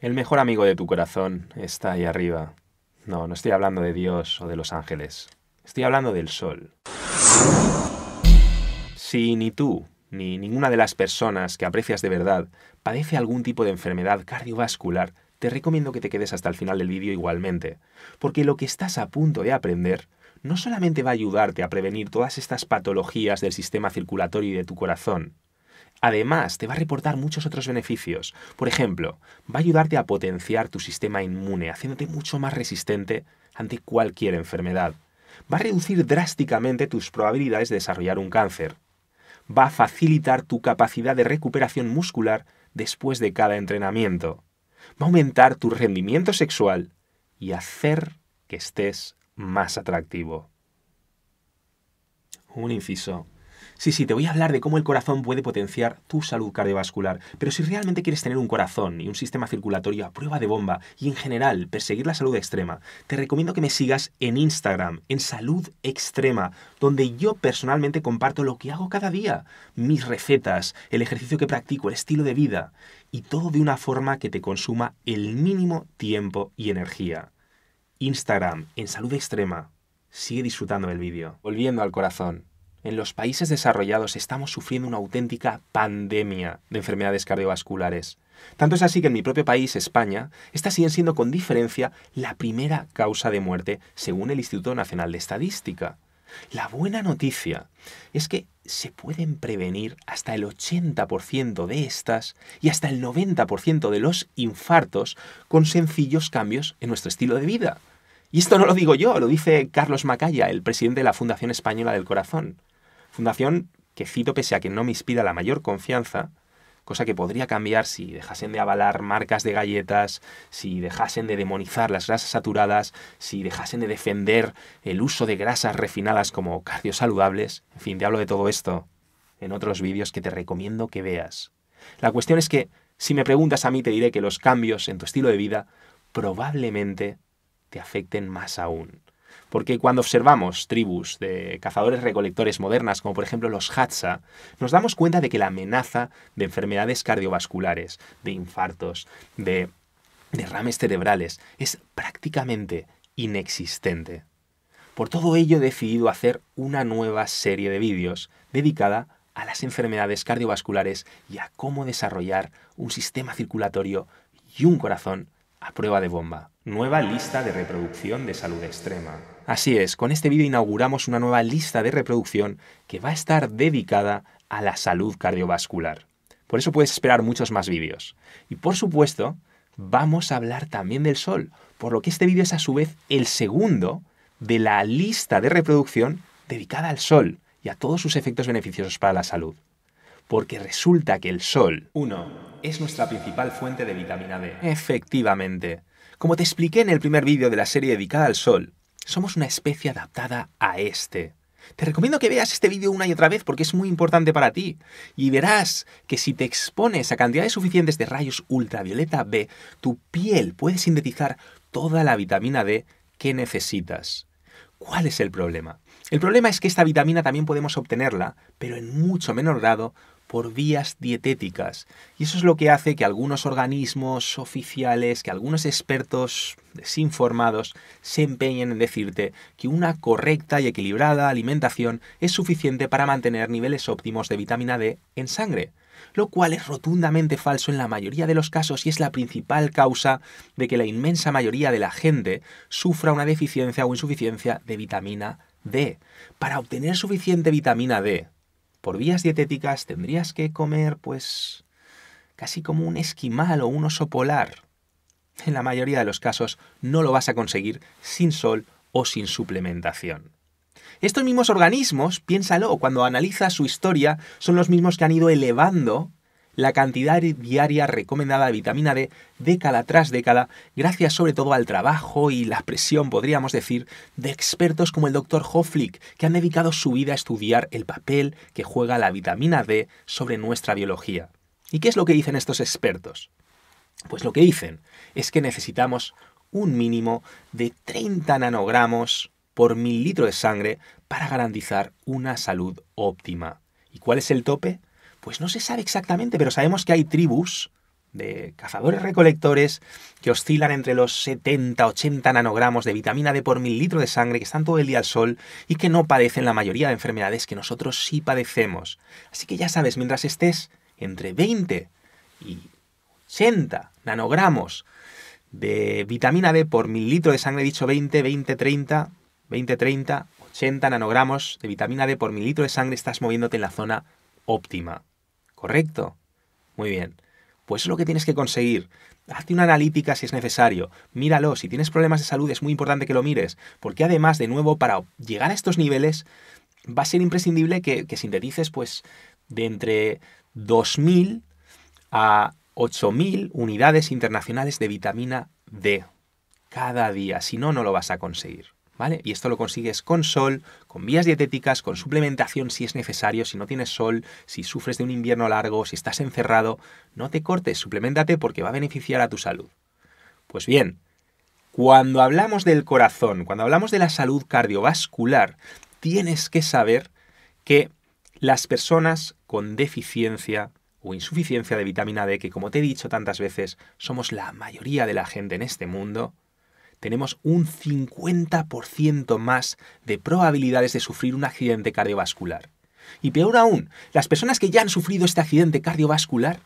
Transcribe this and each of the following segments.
El mejor amigo de tu corazón está ahí arriba. No, no estoy hablando de Dios o de los ángeles. Estoy hablando del sol. Si ni tú ni ninguna de las personas que aprecias de verdad padece algún tipo de enfermedad cardiovascular, te recomiendo que te quedes hasta el final del vídeo igualmente, porque lo que estás a punto de aprender no solamente va a ayudarte a prevenir todas estas patologías del sistema circulatorio y de tu corazón, Además, te va a reportar muchos otros beneficios. Por ejemplo, va a ayudarte a potenciar tu sistema inmune, haciéndote mucho más resistente ante cualquier enfermedad. Va a reducir drásticamente tus probabilidades de desarrollar un cáncer. Va a facilitar tu capacidad de recuperación muscular después de cada entrenamiento. Va a aumentar tu rendimiento sexual y hacer que estés más atractivo. Un inciso. Sí, sí, te voy a hablar de cómo el corazón puede potenciar tu salud cardiovascular, pero si realmente quieres tener un corazón y un sistema circulatorio a prueba de bomba y en general perseguir la salud extrema, te recomiendo que me sigas en Instagram, en Salud Extrema, donde yo personalmente comparto lo que hago cada día, mis recetas, el ejercicio que practico, el estilo de vida, y todo de una forma que te consuma el mínimo tiempo y energía. Instagram, en Salud Extrema. Sigue disfrutando del vídeo. Volviendo al corazón. En los países desarrollados estamos sufriendo una auténtica pandemia de enfermedades cardiovasculares. Tanto es así que en mi propio país, España, estas siguen siendo con diferencia la primera causa de muerte, según el Instituto Nacional de Estadística. La buena noticia es que se pueden prevenir hasta el 80% de estas y hasta el 90% de los infartos con sencillos cambios en nuestro estilo de vida. Y esto no lo digo yo, lo dice Carlos Macaya, el presidente de la Fundación Española del Corazón. Fundación que cito pese a que no me inspira la mayor confianza, cosa que podría cambiar si dejasen de avalar marcas de galletas, si dejasen de demonizar las grasas saturadas, si dejasen de defender el uso de grasas refinadas como cardiosaludables. En fin, te hablo de todo esto en otros vídeos que te recomiendo que veas. La cuestión es que, si me preguntas a mí, te diré que los cambios en tu estilo de vida probablemente te afecten más aún. Porque cuando observamos tribus de cazadores recolectores modernas, como por ejemplo los Hadza, nos damos cuenta de que la amenaza de enfermedades cardiovasculares, de infartos, de derrames cerebrales, es prácticamente inexistente. Por todo ello he decidido hacer una nueva serie de vídeos dedicada a las enfermedades cardiovasculares y a cómo desarrollar un sistema circulatorio y un corazón a prueba de bomba. Nueva lista de reproducción de salud extrema. Así es, con este vídeo inauguramos una nueva lista de reproducción que va a estar dedicada a la salud cardiovascular. Por eso puedes esperar muchos más vídeos. Y por supuesto, vamos a hablar también del sol, por lo que este vídeo es a su vez el segundo de la lista de reproducción dedicada al sol y a todos sus efectos beneficiosos para la salud. Porque resulta que el sol, 1. Es nuestra principal fuente de vitamina D. Efectivamente. Como te expliqué en el primer vídeo de la serie dedicada al sol, somos una especie adaptada a este. Te recomiendo que veas este vídeo una y otra vez porque es muy importante para ti. Y verás que si te expones a cantidades suficientes de rayos ultravioleta B, tu piel puede sintetizar toda la vitamina D que necesitas. ¿Cuál es el problema? El problema es que esta vitamina también podemos obtenerla, pero en mucho menor grado, por vías dietéticas. Y eso es lo que hace que algunos organismos oficiales, que algunos expertos desinformados se empeñen en decirte que una correcta y equilibrada alimentación es suficiente para mantener niveles óptimos de vitamina D en sangre lo cual es rotundamente falso en la mayoría de los casos y es la principal causa de que la inmensa mayoría de la gente sufra una deficiencia o insuficiencia de vitamina D. Para obtener suficiente vitamina D, por vías dietéticas tendrías que comer pues casi como un esquimal o un oso polar. En la mayoría de los casos no lo vas a conseguir sin sol o sin suplementación. Estos mismos organismos, piénsalo, cuando analizas su historia, son los mismos que han ido elevando la cantidad diaria recomendada de vitamina D década tras década, gracias sobre todo al trabajo y la presión, podríamos decir, de expertos como el doctor Hoflick, que han dedicado su vida a estudiar el papel que juega la vitamina D sobre nuestra biología. ¿Y qué es lo que dicen estos expertos? Pues lo que dicen es que necesitamos un mínimo de 30 nanogramos por mililitro de sangre para garantizar una salud óptima. ¿Y cuál es el tope? Pues no se sabe exactamente, pero sabemos que hay tribus de cazadores recolectores que oscilan entre los 70-80 nanogramos de vitamina D por mililitro de sangre, que están todo el día al sol y que no padecen la mayoría de enfermedades que nosotros sí padecemos. Así que ya sabes, mientras estés entre 20 y 80 nanogramos de vitamina D por mililitro de sangre, dicho 20, 20, 30, 20, 30, 80 nanogramos de vitamina D por mililitro de sangre, estás moviéndote en la zona óptima. ¿correcto? Muy bien. Pues eso es lo que tienes que conseguir. Hazte una analítica si es necesario. Míralo. Si tienes problemas de salud es muy importante que lo mires. Porque además, de nuevo, para llegar a estos niveles va a ser imprescindible que, sintetices pues de entre 2.000 a 8.000 unidades internacionales de vitamina D cada día. Si no, no lo vas a conseguir. ¿vale? Y esto lo consigues con sol, con vías dietéticas, con suplementación si es necesario, si no tienes sol, si sufres de un invierno largo, si estás encerrado, no te cortes, suplementate porque va a beneficiar a tu salud. Pues bien, cuando hablamos del corazón, cuando hablamos de la salud cardiovascular, tienes que saber que las personas con deficiencia o insuficiencia de vitamina D, que como te he dicho tantas veces, somos la mayoría de la gente en este mundo, tenemos un 50% más de probabilidades de sufrir un accidente cardiovascular. Y peor aún, las personas que ya han sufrido este accidente cardiovascular,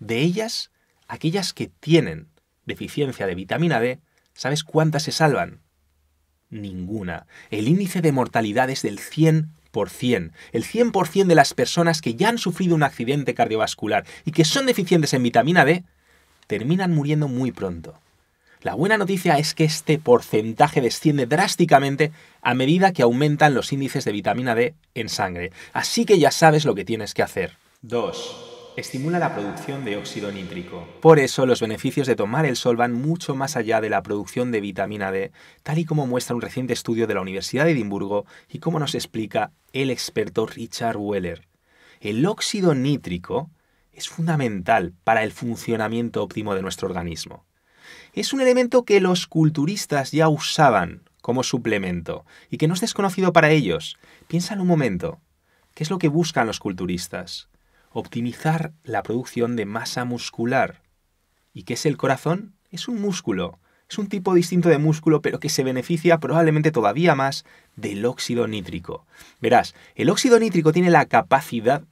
de ellas, aquellas que tienen deficiencia de vitamina D, ¿sabes cuántas se salvan? Ninguna. El índice de mortalidad es del 100%. El 100% de las personas que ya han sufrido un accidente cardiovascular y que son deficientes en vitamina D, terminan muriendo muy pronto. La buena noticia es que este porcentaje desciende drásticamente a medida que aumentan los índices de vitamina D en sangre, así que ya sabes lo que tienes que hacer. 2 estimula la producción de óxido nítrico. Por eso los beneficios de tomar el sol van mucho más allá de la producción de vitamina D, tal y como muestra un reciente estudio de la Universidad de Edimburgo y como nos explica el experto Richard Weller. El óxido nítrico es fundamental para el funcionamiento óptimo de nuestro organismo es un elemento que los culturistas ya usaban como suplemento y que no es desconocido para ellos. Piénsalo un momento. ¿Qué es lo que buscan los culturistas? Optimizar la producción de masa muscular. ¿Y qué es el corazón? Es un músculo. Es un tipo distinto de músculo, pero que se beneficia probablemente todavía más del óxido nítrico. Verás, el óxido nítrico tiene la capacidad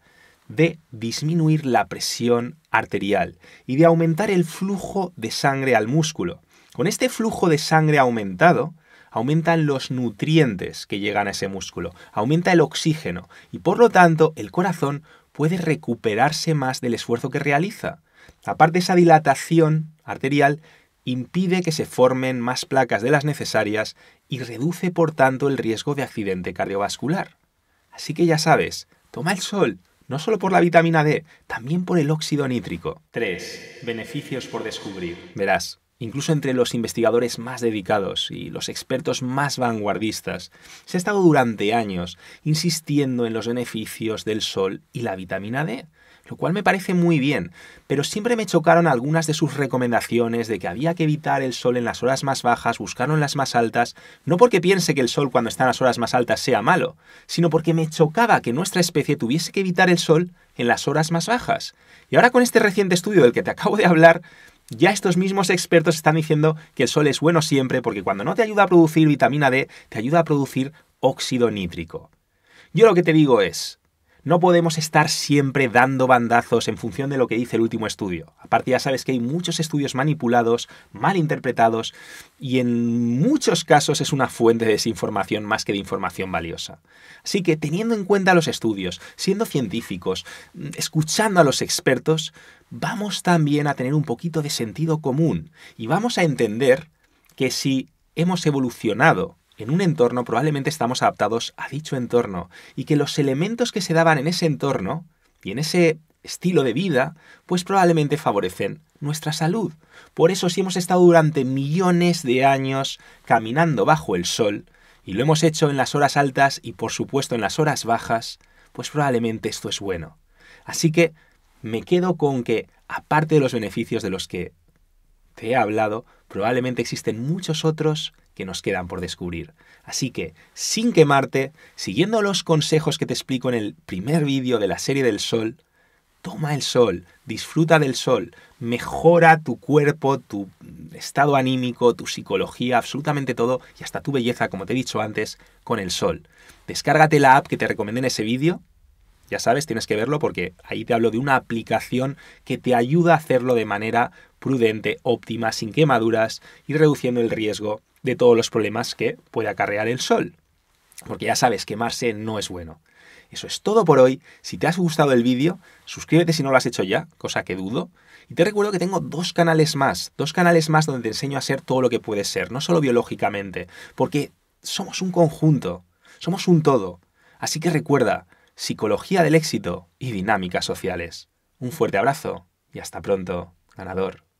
de disminuir la presión arterial y de aumentar el flujo de sangre al músculo. Con este flujo de sangre aumentado, aumentan los nutrientes que llegan a ese músculo, aumenta el oxígeno y por lo tanto el corazón puede recuperarse más del esfuerzo que realiza. Aparte esa dilatación arterial impide que se formen más placas de las necesarias y reduce por tanto el riesgo de accidente cardiovascular. Así que ya sabes, toma el sol, no solo por la vitamina D, también por el óxido nítrico. 3. Beneficios por descubrir. Verás, incluso entre los investigadores más dedicados y los expertos más vanguardistas, se ha estado durante años insistiendo en los beneficios del sol y la vitamina D, lo cual me parece muy bien, pero siempre me chocaron algunas de sus recomendaciones de que había que evitar el sol en las horas más bajas, buscaron las más altas, no porque piense que el sol cuando está en las horas más altas sea malo, sino porque me chocaba que nuestra especie tuviese que evitar el sol en las horas más bajas. Y ahora con este reciente estudio del que te acabo de hablar, ya estos mismos expertos están diciendo que el sol es bueno siempre porque cuando no te ayuda a producir vitamina D, te ayuda a producir óxido nítrico. Yo lo que te digo es, no podemos estar siempre dando bandazos en función de lo que dice el último estudio. Aparte ya sabes que hay muchos estudios manipulados, mal interpretados y en muchos casos es una fuente de desinformación más que de información valiosa. Así que teniendo en cuenta los estudios, siendo científicos, mm, escuchando a los expertos, vamos también a tener un poquito de sentido común y vamos a entender que si hemos evolucionado en un entorno probablemente estamos adaptados a dicho entorno y que los elementos que se daban en ese entorno y en ese estilo de vida, pues probablemente favorecen nuestra salud. Por eso si hemos estado durante millones de años caminando bajo el sol, y lo hemos hecho en las horas altas y por supuesto en las horas bajas, pues probablemente esto es bueno. Así que me quedo con que, aparte de los beneficios de los que te he hablado, probablemente existen muchos otros que nos quedan por descubrir. Así que, sin quemarte, siguiendo los consejos que te explico en el primer vídeo de la serie del sol, toma el sol, disfruta del sol, mejora tu cuerpo, tu estado anímico, tu psicología, absolutamente todo y hasta tu belleza, como te he dicho antes, con el sol. Descárgate la app que te recomendé en ese vídeo. Ya sabes, tienes que verlo porque ahí te hablo de una aplicación que te ayuda a hacerlo de manera prudente, óptima, sin quemaduras y reduciendo el riesgo de todos los problemas que puede acarrear el sol. Porque ya sabes, quemarse no es bueno. Eso es todo por hoy. Si te has gustado el vídeo, suscríbete si no lo has hecho ya, cosa que dudo. Y te recuerdo que tengo dos canales más, dos canales más donde te enseño a ser todo lo que puedes ser, no solo biológicamente, porque somos un conjunto, somos un todo. Así que recuerda, psicología del éxito y dinámicas sociales. Un fuerte abrazo y hasta pronto, ganador.